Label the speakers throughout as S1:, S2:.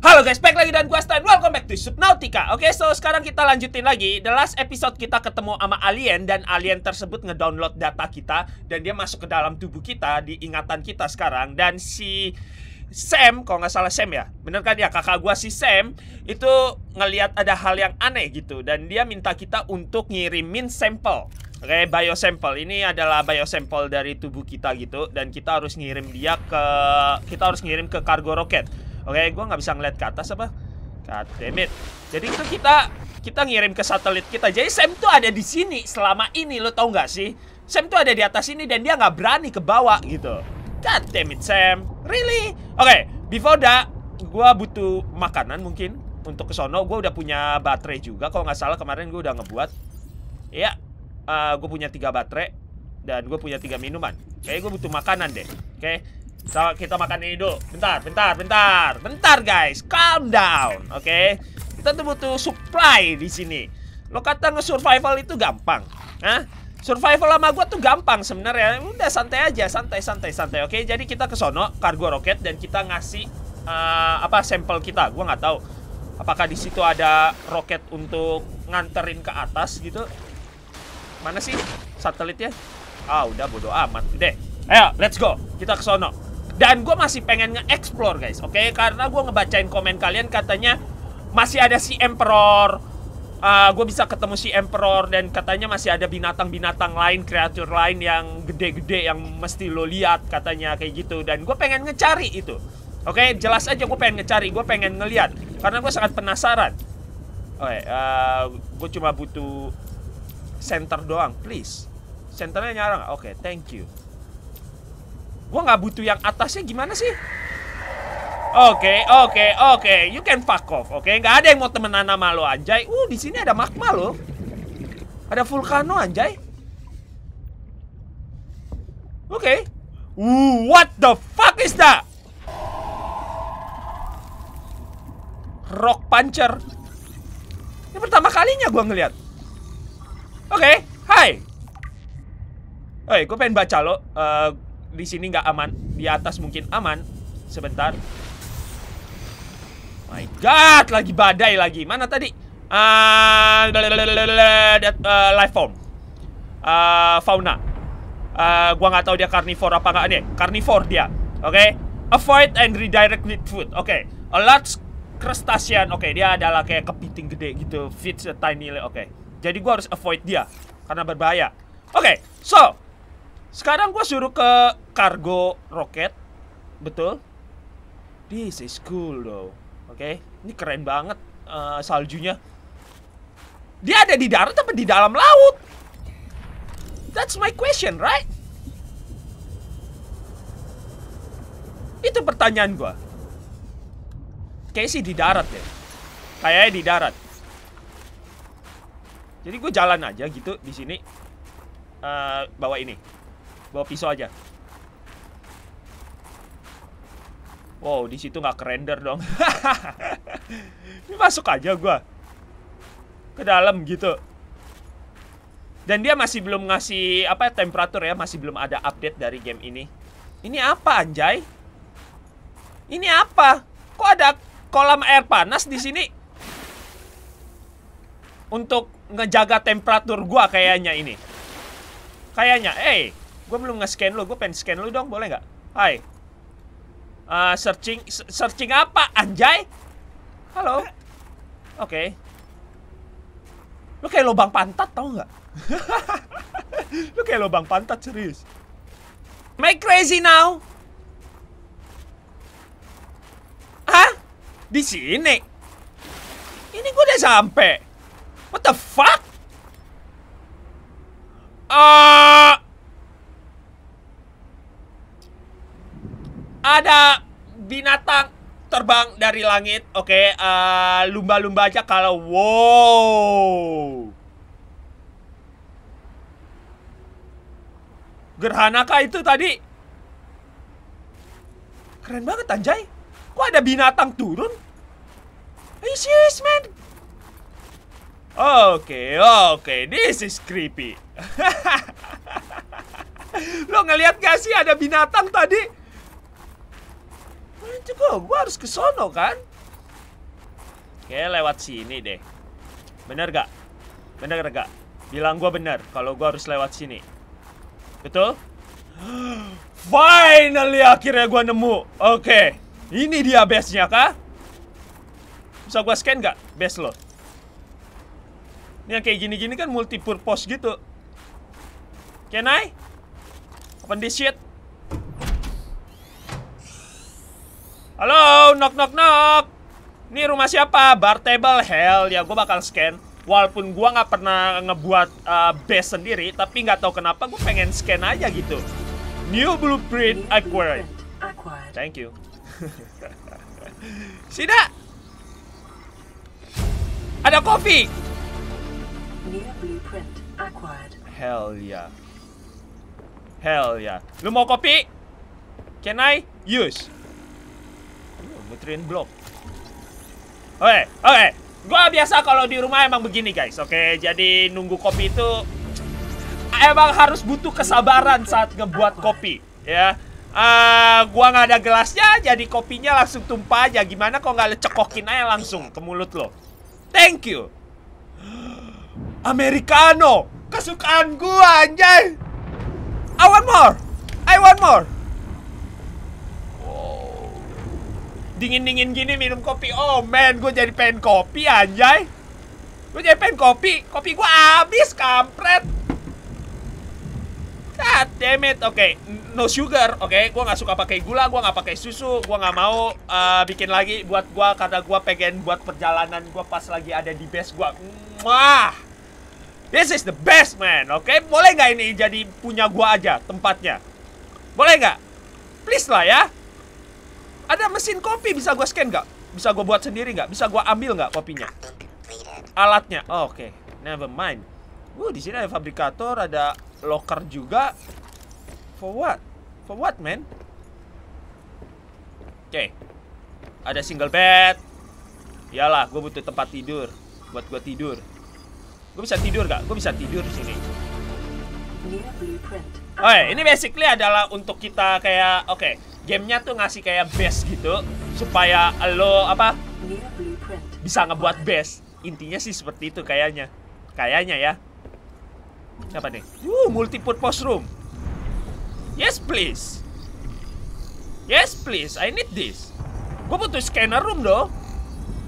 S1: Halo guys, back lagi dan gue Stan, welcome back to Subnautica Oke, okay, so sekarang kita lanjutin lagi The last episode kita ketemu sama alien Dan alien tersebut ngedownload data kita Dan dia masuk ke dalam tubuh kita Di ingatan kita sekarang Dan si Sam, kalau nggak salah Sam ya Bener kan ya, kakak gue si Sam Itu ngelihat ada hal yang aneh gitu Dan dia minta kita untuk ngirimin sampel Oke, okay, biosampel. Ini adalah biosampel dari tubuh kita gitu dan kita harus ngirim dia ke kita harus ngirim ke kargo roket. Oke, gue nggak bisa ngeliat ke atas apa? God damn it. Jadi itu kan kita kita ngirim ke satelit kita. Jadi Sam tuh ada di sini selama ini lo tau nggak sih? Sam tuh ada di atas ini dan dia nggak berani ke bawah gitu. God damn it Sam. Really? Oke, before that gue butuh makanan mungkin untuk ke sono. Gue udah punya baterai juga kalau nggak salah kemarin gue udah ngebuat. Iya, uh, eh, gue punya tiga baterai dan gue punya tiga minuman. Kayaknya gue butuh makanan deh. Oke. Okay? Kita, kita makan ini dulu. Bentar, bentar, bentar. Bentar, guys. Calm down, oke? Okay? Kita tuh butuh supply di sini. Lo kata nge-survival itu gampang. Hah? Survival sama gue tuh gampang sebenarnya. Udah santai aja, santai, santai, santai. Oke, okay? jadi kita ke sono, kargo roket, dan kita ngasih uh, apa sampel kita. Gue nggak tahu apakah di situ ada roket untuk nganterin ke atas gitu. Mana sih satelitnya? Ah, udah bodo amat deh. Ayo, let's go. Kita ke sono. Dan gue masih pengen nge-explore guys, oke? Okay? Karena gue ngebacain komen kalian katanya masih ada si Emperor. Uh, ah, gue bisa ketemu si Emperor dan katanya masih ada binatang-binatang lain, kreatur lain yang gede-gede yang mesti lo lihat katanya kayak gitu. Dan gue pengen ngecari itu. Oke, okay? jelas aja gue pengen ngecari, gue pengen ngeliat. Karena gue sangat penasaran. Oke, okay, uh, gue cuma butuh center doang, please. Centernya nyarang, Oke, okay, thank you gue nggak butuh yang atasnya gimana sih? Oke, okay, oke, okay, oke. Okay. You can fuck off, oke? Okay? Gak ada yang mau temenan sama lo, anjay. Uh, di sini ada magma lo. Ada vulkano, anjay. Oke. Okay. Uh, what the fuck is that? Rock puncher. Ini pertama kalinya gue ngeliat. Oke, okay. hai. gue pengen baca lo. Uh, di sini nggak aman. Di atas mungkin aman. Sebentar. My God, lagi badai lagi. Mana tadi? Ah, uh, life form. Uh, fauna. Uh, gua nggak tahu dia carnivore apa nggak nih. Carnivore dia. Oke. Okay? Avoid and redirect with food. Oke. Okay. A large crustacean. Oke, okay, dia adalah kayak kepiting gede gitu. fits a tiny. Oke. Okay. Jadi gua harus avoid dia karena berbahaya. Oke. Okay, so sekarang gue suruh ke kargo roket, betul? This is cool though Oke, okay? ini keren banget uh, saljunya. Dia ada di darat tapi di dalam laut? That's my question, right? Itu pertanyaan gue. Kayaknya sih di darat deh. Ya? Kayaknya di darat. Jadi gue jalan aja gitu di sini. Uh, bawa ini. Bawa pisau aja. Wow, di situ nggak kerender dong. Ini masuk aja gua. Ke dalam gitu. Dan dia masih belum ngasih apa temperatur ya, masih belum ada update dari game ini. Ini apa anjay? Ini apa? Kok ada kolam air panas di sini? Untuk ngejaga temperatur gua kayaknya ini. Kayaknya, eh. Hey. Gue belum nge-scan lo, gue pengen scan lo dong, boleh nggak? Hai. Uh, searching searching apa, anjay? Halo. Oke. Okay. Lu kayak lubang pantat tau nggak? lu kayak lubang pantat serius. Am I crazy now? Hah? Di sini? Ini gue udah sampai. What the fuck? Ah. Uh... ada binatang terbang dari langit. Oke, okay, uh, eh, lumba-lumba aja kalau wow. Gerhana kah itu tadi? Keren banget anjay. Kok ada binatang turun? Isis man. Oke, okay, oke. Okay. This is creepy. Lo ngeliat gak sih ada binatang tadi? Kan juga gua harus ke sono kan? Oke, lewat sini deh. Bener gak? Bener gak? Bilang gua bener kalau gua harus lewat sini. Betul? Finally akhirnya gua nemu. Oke. Ini dia base-nya kah? Bisa gua scan gak base lo? Ini yang kayak gini-gini kan multi purpose gitu. Can I? Open this shit. Halo, knock knock knock. Ini rumah siapa? Bar table hell ya. Gue bakal scan. Walaupun gue nggak pernah ngebuat uh, base sendiri, tapi nggak tahu kenapa gue pengen scan aja gitu. New blueprint acquired. Thank you. Sida. Ada kopi. New blueprint acquired. Hell ya. Yeah. Hell ya. Yeah. Lu mau kopi? Can I use? muterin blok. Oke, oke. Okay. Gua biasa kalau di rumah emang begini, guys. Oke, okay, jadi nunggu kopi itu emang harus butuh kesabaran saat ngebuat kopi, ya. Uh, gua nggak ada gelasnya, jadi kopinya langsung tumpah aja. Gimana kok nggak lecekokin aja langsung ke mulut lo? Thank you. Americano, kesukaan gua anjay. I want more. I want more. dingin-dingin gini minum kopi. Oh man, gue jadi pengen kopi anjay. Gue jadi pengen kopi. Kopi gue habis, kampret. God damn it. Oke, okay. no sugar. Oke, okay. gue gak suka pakai gula, gue gak pakai susu, gue gak mau uh, bikin lagi buat gue karena gue pengen buat perjalanan gue pas lagi ada di base gue. Wah, this is the best man. Oke, okay? boleh nggak ini jadi punya gue aja tempatnya? Boleh nggak? Please lah ya. Ada mesin kopi bisa gue scan nggak? Bisa gue buat sendiri nggak? Bisa gue ambil nggak kopinya? Alatnya. Oh, Oke, okay. never mind. Wuh, di sini ada fabrikator, ada locker juga. For what? For what, man? Oke. Okay. Ada single bed. Iyalah, gue butuh tempat tidur buat gue tidur. Gue bisa tidur gak? Gue bisa tidur di sini. Oke, ini basically adalah untuk kita kayak oke. Okay, gamenya tuh ngasih kayak base gitu supaya lo apa bisa ngebuat base intinya sih seperti itu kayaknya kayaknya ya apa nih uh multi purpose room yes please yes please I need this gue butuh scanner room dong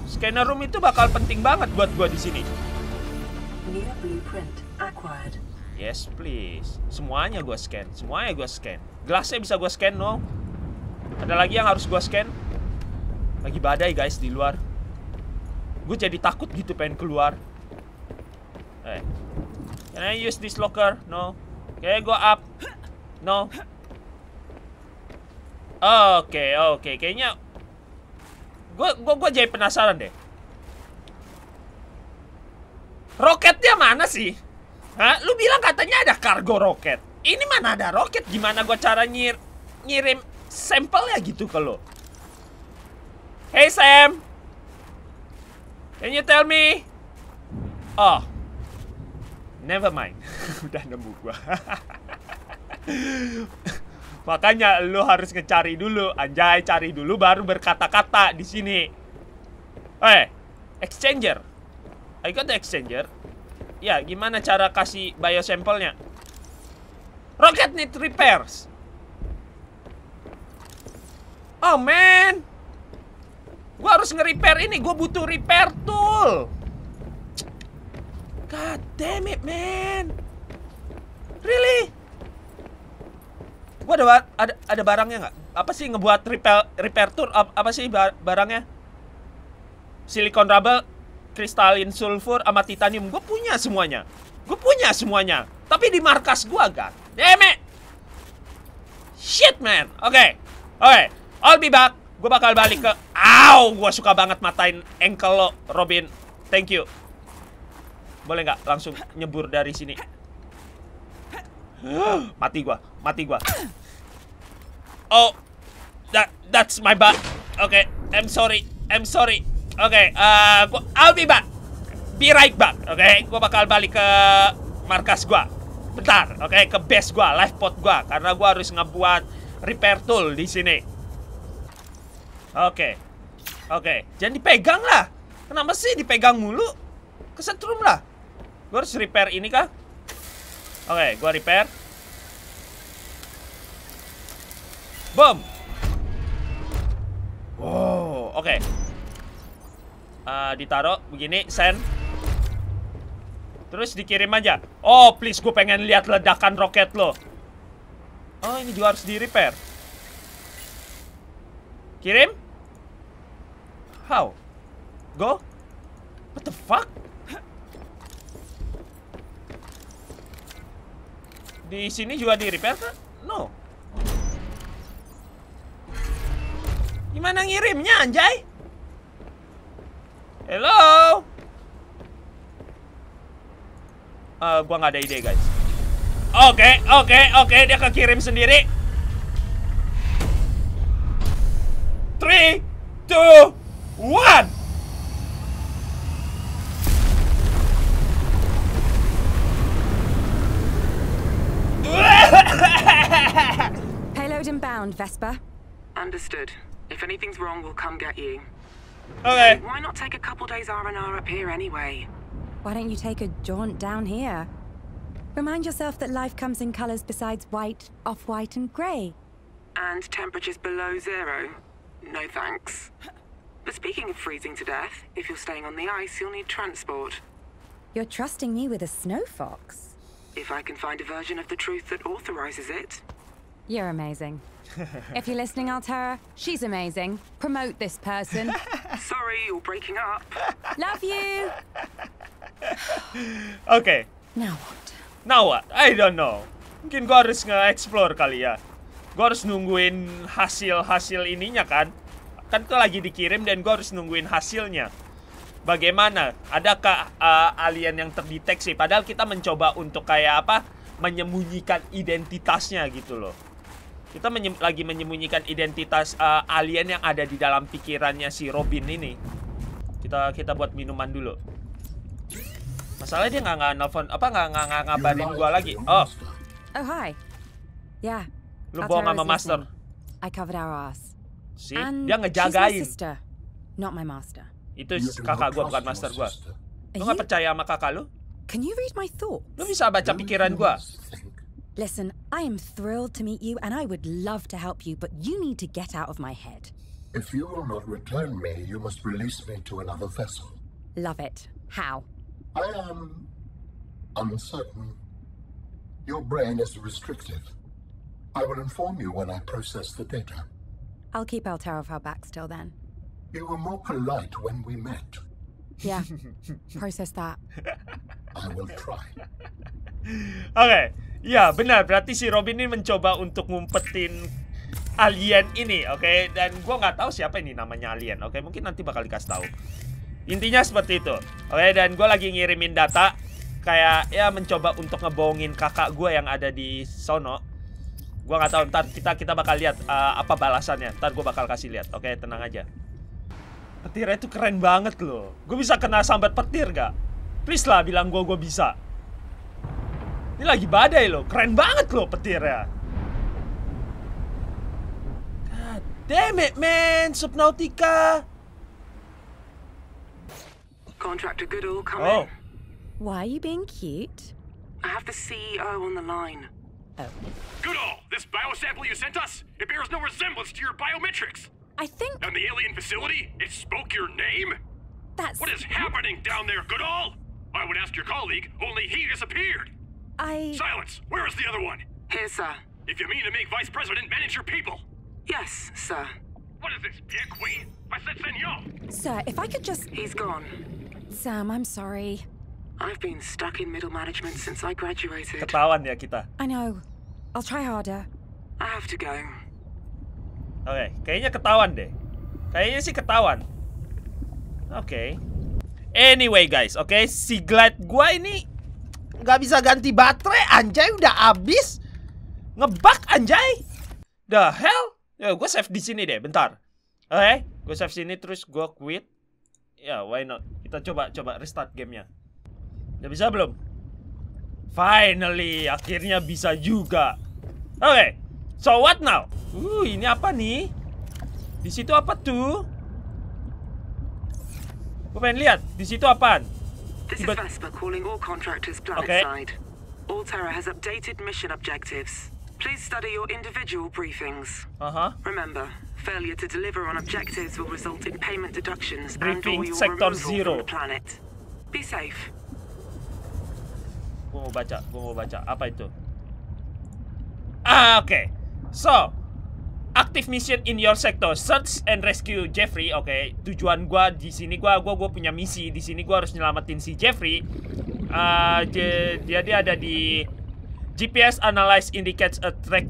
S1: scanner room itu bakal penting banget buat gue di sini yes please semuanya gue scan semuanya gue scan gelasnya bisa gue scan dong no? Ada lagi yang harus gue scan Lagi badai guys di luar Gue jadi takut gitu pengen keluar Eh Can I use this locker? No Can I go up? No Oke, okay, oke okay. Kayaknya Gue gua, gua jadi penasaran deh Roketnya mana sih? Hah? Lu bilang katanya ada kargo roket Ini mana ada roket? Gimana gue cara nyir nyirim sampelnya gitu kalau Hey Sam Can you tell me Oh Never mind Udah nemu gua Makanya lo harus ngecari dulu Anjay cari dulu baru berkata-kata di sini Eh Exchanger I got the exchanger Ya gimana cara kasih sampelnya? Rocket need repairs Oh man Gue harus nge-repair ini Gue butuh repair tool God damn it man Really? Gue ada, ada, ada barangnya nggak? Apa sih ngebuat repair, repair tool? Apa sih bar barangnya? Silicon rubber kristalin sulfur sama titanium gue punya semuanya gue punya semuanya tapi di markas gue gak. damn it shit man oke okay. oke okay. I'll be back. Gue bakal balik ke... Ow! Gue suka banget matain ankle lo, Robin. Thank you. Boleh nggak langsung nyebur dari sini? mati gue. Mati gue. Oh. That, that's my butt. Oke. Okay. I'm sorry. I'm sorry. Oke. Okay. Uh, bak, I'll be back. Be right back. Oke. Okay? Gue bakal balik ke markas gue. Bentar. Oke. Okay? Ke base gue. Life pot gue. Karena gue harus ngebuat repair tool di sini. Oke. Oke. Jangan dipegang lah. Kenapa sih dipegang mulu? Kesetrum lah. Gue harus repair ini kah? Oke, gue repair. Boom. Wow, oke. Okay. Uh, eh, ditaruh begini, send. Terus dikirim aja. Oh, please gue pengen lihat ledakan roket lo. Oh, ini juga harus di repair. Kirim. How? Go? What the fuck? Di sini juga di repair kan? No. Gimana ngirimnya anjay? Hello? Uh, gua nggak ada ide guys. Oke, okay, oke, okay, oke, okay. dia kekirim sendiri. Three, two, one.
S2: Payload inbound, Vespa. Understood. If anything's wrong, we'll come get you. Okay. Why not take a couple days R&R up here anyway? Why don't you take a jaunt down here? Remind yourself that life comes in colors besides white, off-white and gray. And temperatures below zero. No thanks. But speaking of freezing to death, if you're staying on the ice, you'll need transport. You're trusting me with a snow fox? If I can find a version of the truth that authorizes it. You're amazing. if you're listening, Altera, she's amazing. Promote this person.
S1: Sorry, you're
S2: breaking up. Love you!
S1: okay. Now what? Now what? I don't know. Mungkin gua harus nge-explore kali ya. Gua harus nungguin hasil-hasil ininya kan. Kan tuh lagi dikirim dan gue harus nungguin hasilnya. Bagaimana? Adakah uh, alien yang terdeteksi? Padahal kita mencoba untuk kayak apa? Menyembunyikan identitasnya gitu loh. Kita menyem lagi menyembunyikan identitas uh, alien yang ada di dalam pikirannya si Robin ini. Kita kita buat minuman dulu. Masalahnya dia nggak nggak nelfon apa nggak nggak ngabarin gue lagi. Oh.
S2: Oh hi. Yeah.
S1: Lu bohong sama Master.
S2: I covered our ass.
S1: See? And Dia ngejagain.
S2: She's my sister, not my master.
S1: Itu kakak gua bukan master gua. Lu nggak percaya sama kakak lu? Can you read my thoughts? Lu bisa baca pikiran gua.
S2: Listen, I am thrilled to meet you and I would love to help you, but you need to get out of my head. If you will not return me, you must release me to another vessel. Love it. How? I am uncertain. Your brain is restrictive. I will inform you when I process the data. I'll keep Altar off our backs till then. You were more polite when we met. Yeah, process that. I will try.
S1: Oke, okay. ya benar. Berarti si Robin ini mencoba untuk ngumpetin alien ini, oke? Okay? Dan gue nggak tahu siapa ini namanya alien, oke? Okay? Mungkin nanti bakal dikasih tahu. Intinya seperti itu, oke? Okay? Dan gue lagi ngirimin data, kayak ya mencoba untuk ngebohongin kakak gue yang ada di sono, Gua nggak tahu. Ntar kita kita bakal lihat uh, apa balasannya. Ntar gue bakal kasih lihat. Oke, tenang aja. Petirnya itu keren banget loh. Gue bisa kena sambat petir gak? Please lah bilang gue gue bisa. Ini lagi badai loh. Keren banget loh petir ya damn it man, Subnautica.
S2: Contractor Goodall, come oh.
S1: in. Why are you being cute?
S2: I have the CEO on the line. Oh.
S1: Goodall, this biosample you sent us, it bears no resemblance to your biometrics. I think... And the alien facility, it spoke your name? That's... What is happening down there, Goodall? I would ask your colleague, only he disappeared.
S2: I... Silence! Where is the other one? Here, sir. If you mean to make Vice President manage your people. Yes, sir. What is this, Pierre Queen? I said senor. Sir, if I could just... He's gone. Sam, I'm sorry. I've been stuck in middle management since
S1: I graduated. Ketahuan ya kita.
S2: I know. I'll try harder.
S1: I have to go. Oke, okay, kayaknya ketahuan deh. Kayaknya sih ketahuan. Oke. Okay. Anyway guys, oke okay, si glide gua ini nggak bisa ganti baterai anjay udah habis. Ngebak anjay. The hell? Ya gue save di sini deh, bentar. Oke, okay, gue save sini terus gue quit. Ya, yeah, why not? Kita coba coba restart gamenya. Udah bisa belum? Finally, akhirnya bisa juga. Oke, okay, so what now? Uh, ini apa nih? Di situ apa tuh? Gue pengen lihat, di situ apaan? Tiba Oke. Okay.
S2: Altera has updated mission objectives. Please study your individual briefings. Uh-huh. Remember, failure to deliver on objectives will result in payment deductions Briefing
S1: and or your removal zero. from the planet. Be safe. Gue mau baca, gue mau baca. Apa itu? Ah, oke. Okay. So, active mission in your sector, search and rescue Jeffrey. Oke, okay. tujuan gue di sini gue, gua gua punya misi. Di sini gue harus nyelamatin si Jeffrey. Uh, dia dia ada di GPS analyze indicates a track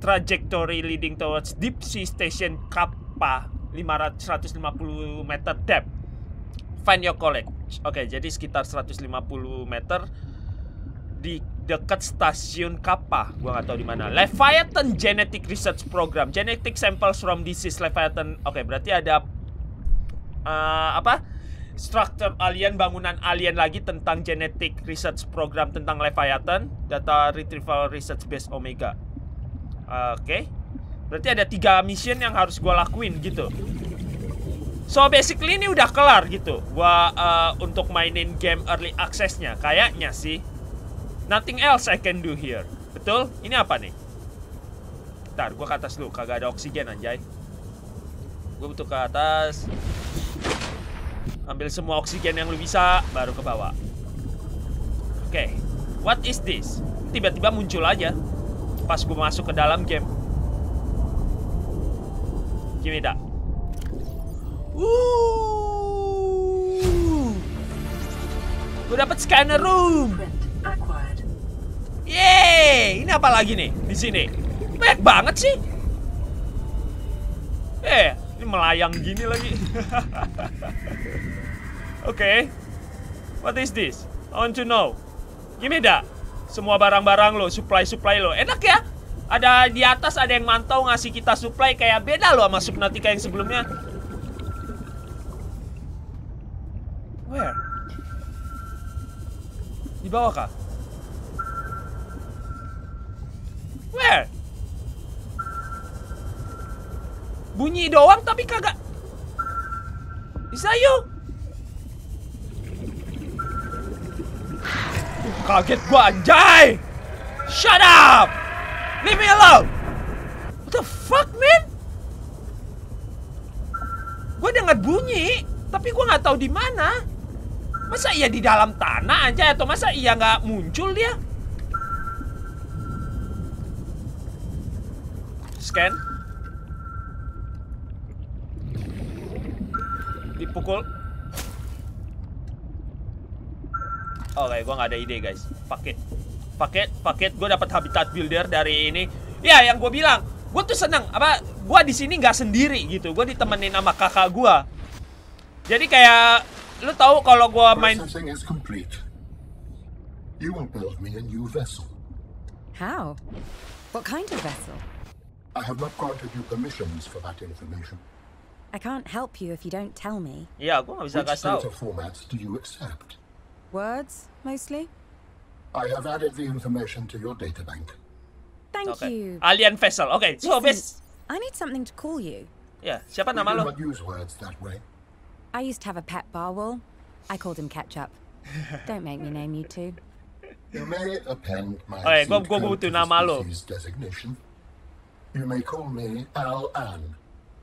S1: trajectory leading towards deep sea station Kappa 550 meter depth. Find your colleague. Oke, okay, jadi sekitar 150 meter di dekat stasiun Kappa. Gua nggak tahu di mana. Leviathan Genetic Research Program. Genetic samples from disease Leviathan. Oke, okay, berarti ada uh, apa? Structure alien, bangunan alien lagi tentang genetic research program tentang Leviathan, data retrieval research base Omega. Oke. Okay. Berarti ada tiga mission yang harus gue lakuin gitu. So basically ini udah kelar gitu. Gua uh, untuk mainin game early accessnya kayaknya sih. Nothing else I can do here. Betul? Ini apa nih? Bentar, gue ke atas dulu. Kagak ada oksigen, anjay. Gue butuh ke atas. Ambil semua oksigen yang lu bisa, baru ke bawah. Oke. Okay. What is this? Tiba-tiba muncul aja. Pas gue masuk ke dalam game. Gimana? me Gue dapet scanner room! Yeay, ini apa lagi nih di sini? Banyak banget sih. Eh, ini melayang gini lagi. Oke. okay. What is this? I want to know. Gimana? me Semua barang-barang lo, supply-supply lo. Enak ya? Ada di atas ada yang mantau ngasih kita supply kayak beda lo sama Subnautica yang sebelumnya. Where? Di bawah kah? Bunyi doang tapi kagak Bisa yuk Kaget gua anjay Shut up Leave me alone What the fuck man gua dengar bunyi Tapi gua nggak tahu di mana. Masa iya di dalam tanah aja Atau masa iya nggak muncul dia Scan dipukul. Oke, oh, okay, gue nggak ada ide guys. Paket, paket, paket. Gue dapat habitat builder dari ini. Ya, yang gue bilang, gue tuh seneng. Apa? Gue di sini nggak sendiri gitu. Gue ditemenin sama kakak gue. Jadi kayak, lu tahu kalau gue main. How? What kind of vessel? I have not granted you permissions for that information.
S2: I can't help you if you don't tell me.
S1: Yeah, go on. Which data formats do you accept?
S2: Words, mostly. I
S1: have added the information to your data bank.
S2: Thank okay. you.
S1: Alien vessel. Okay, so this...
S2: I need something to call you.
S1: Yeah, siapa nama lo? use words that way.
S2: I used to have a pet Barwol. I called him Ketchup. don't make me name you two. You may append my okay, gue, gue nama lo. designation. You may call me Al Ann.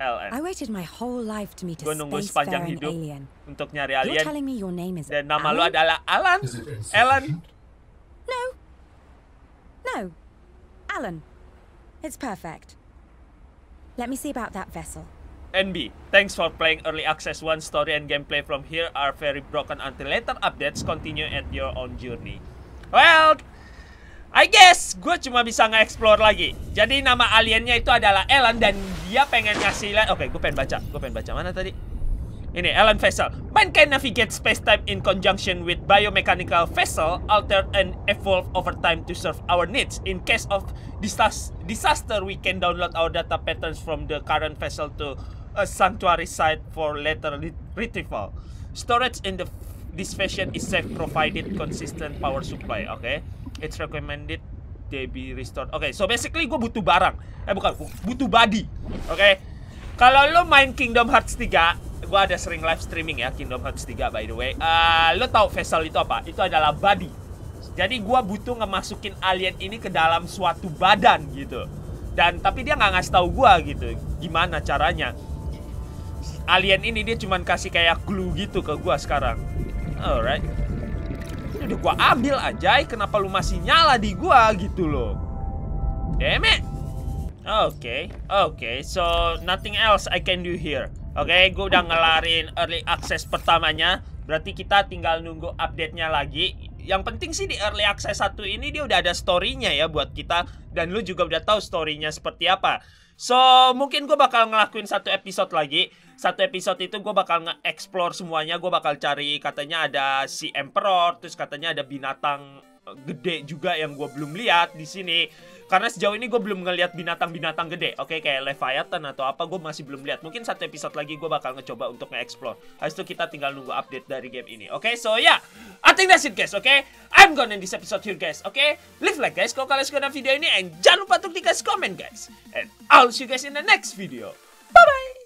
S1: LN. I waited
S2: my whole life to meet a nunggu sepanjang hidup alien.
S1: untuk nyari alien. You're telling me your name is Dan nama lu adalah Alan. Alan.
S2: No. No. Alan. It's perfect. Let me see about that vessel.
S1: NB, thanks for playing Early Access One story and gameplay from here are very broken until later updates continue at your own journey. Well, I guess gue cuma bisa nge-explore lagi. Jadi nama aliennya itu adalah Ellen dan dia pengen ngasih Oke, okay, gue pengen baca. Gue pengen baca mana tadi? Ini Ellen Vessel. Man can navigate space-time in conjunction with biomechanical vessel alter and evolve over time to serve our needs. In case of disaster, we can download our data patterns from the current vessel to a sanctuary site for later retrieval. Storage in the this fashion is safe provided consistent power supply. Okay. It's recommended they be restored. Oke, okay, so basically gue butuh barang. Eh bukan, butuh body. Oke. Okay? Kalau lo main Kingdom Hearts 3, gue ada sering live streaming ya Kingdom Hearts 3 by the way. Uh, eh, lo tahu vessel itu apa? Itu adalah body. Jadi gue butuh ngemasukin alien ini ke dalam suatu badan gitu. Dan tapi dia nggak ngasih tahu gue gitu gimana caranya. Alien ini dia cuman kasih kayak glue gitu ke gue sekarang. Alright udah gua ambil aja, kenapa lu masih nyala di gua gitu loh. Damn it. Oke, okay, oke. Okay. So nothing else I can do here. Oke, okay, gua udah ngelarin early access pertamanya. Berarti kita tinggal nunggu update-nya lagi. Yang penting sih di early access satu ini dia udah ada story-nya ya buat kita dan lu juga udah tahu story-nya seperti apa. So mungkin gue bakal ngelakuin satu episode lagi Satu episode itu gue bakal nge-explore semuanya Gue bakal cari katanya ada si Emperor Terus katanya ada binatang Eh, gede juga yang gue belum lihat di sini karena sejauh ini gue belum ngelihat binatang-binatang gede oke okay, kayak leviathan atau apa gue masih belum lihat mungkin satu episode lagi gue bakal ngecoba untuk nge-explore habis itu kita tinggal nunggu update dari game ini oke okay? so yeah I think that's it guys oke okay? I'm gonna end this episode here guys oke okay? leave like guys kalau kalian suka dengan video ini and jangan lupa untuk dikasih komen guys and I'll see you guys in the next video bye bye